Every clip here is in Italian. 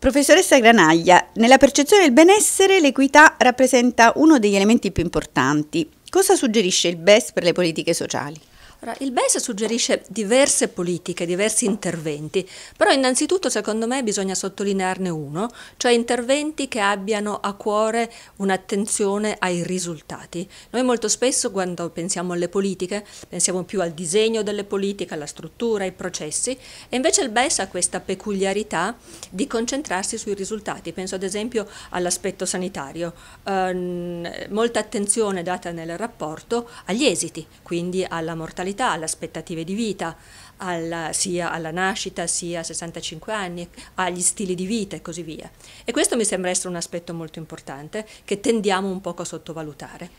Professoressa Granaglia, nella percezione del benessere l'equità rappresenta uno degli elementi più importanti. Cosa suggerisce il BES per le politiche sociali? il BES suggerisce diverse politiche, diversi interventi, però innanzitutto secondo me bisogna sottolinearne uno, cioè interventi che abbiano a cuore un'attenzione ai risultati. Noi molto spesso quando pensiamo alle politiche pensiamo più al disegno delle politiche, alla struttura, ai processi e invece il BES ha questa peculiarità di concentrarsi sui risultati. Penso ad esempio all'aspetto sanitario, eh, molta attenzione data nel rapporto agli esiti, quindi alla mortalità mortalità, alle aspettative di vita, alla, sia alla nascita sia a 65 anni, agli stili di vita e così via. E questo mi sembra essere un aspetto molto importante che tendiamo un poco a sottovalutare.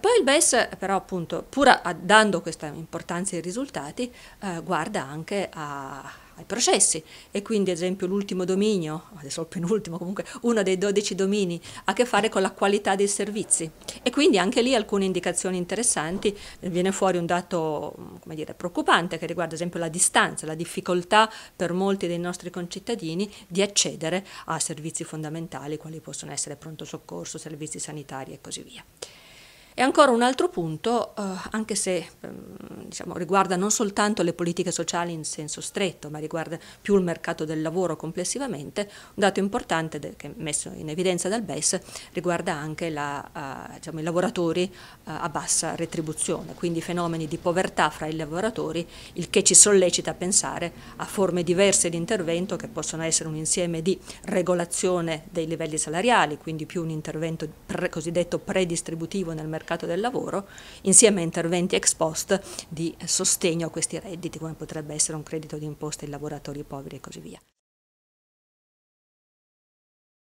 Poi il BES però appunto, pur dando questa importanza ai risultati, eh, guarda anche a, ai processi e quindi ad esempio l'ultimo dominio, adesso il penultimo comunque, uno dei 12 domini ha a che fare con la qualità dei servizi e quindi anche lì alcune indicazioni interessanti, viene fuori un dato come dire, preoccupante che riguarda ad esempio la distanza, la difficoltà per molti dei nostri concittadini di accedere a servizi fondamentali quali possono essere pronto soccorso, servizi sanitari e così via. E ancora un altro punto, eh, anche se eh, diciamo, riguarda non soltanto le politiche sociali in senso stretto, ma riguarda più il mercato del lavoro complessivamente, un dato importante de, che è messo in evidenza dal BES riguarda anche la, uh, diciamo, i lavoratori uh, a bassa retribuzione, quindi fenomeni di povertà fra i lavoratori, il che ci sollecita a pensare a forme diverse di intervento che possono essere un insieme di regolazione dei livelli salariali, quindi più un intervento pre, cosiddetto predistributivo nel mercato del lavoro, insieme a interventi ex post di di sostegno a questi redditi, come potrebbe essere un credito di imposta ai lavoratori poveri e così via.